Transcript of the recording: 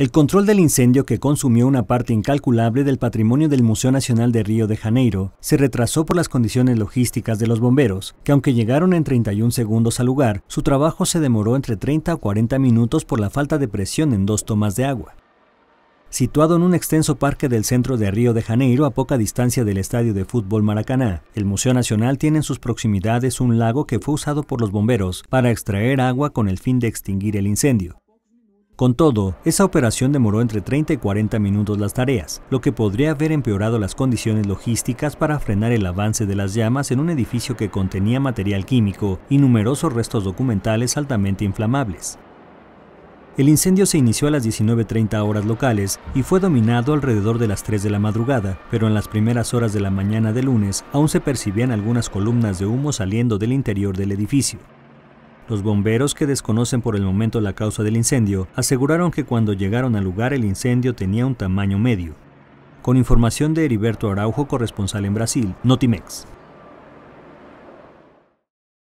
El control del incendio que consumió una parte incalculable del patrimonio del Museo Nacional de Río de Janeiro se retrasó por las condiciones logísticas de los bomberos, que aunque llegaron en 31 segundos al lugar, su trabajo se demoró entre 30 o 40 minutos por la falta de presión en dos tomas de agua. Situado en un extenso parque del centro de Río de Janeiro a poca distancia del estadio de fútbol Maracaná, el Museo Nacional tiene en sus proximidades un lago que fue usado por los bomberos para extraer agua con el fin de extinguir el incendio. Con todo, esa operación demoró entre 30 y 40 minutos las tareas, lo que podría haber empeorado las condiciones logísticas para frenar el avance de las llamas en un edificio que contenía material químico y numerosos restos documentales altamente inflamables. El incendio se inició a las 19.30 horas locales y fue dominado alrededor de las 3 de la madrugada, pero en las primeras horas de la mañana de lunes aún se percibían algunas columnas de humo saliendo del interior del edificio. Los bomberos, que desconocen por el momento la causa del incendio, aseguraron que cuando llegaron al lugar el incendio tenía un tamaño medio. Con información de Heriberto Araujo, corresponsal en Brasil, Notimex.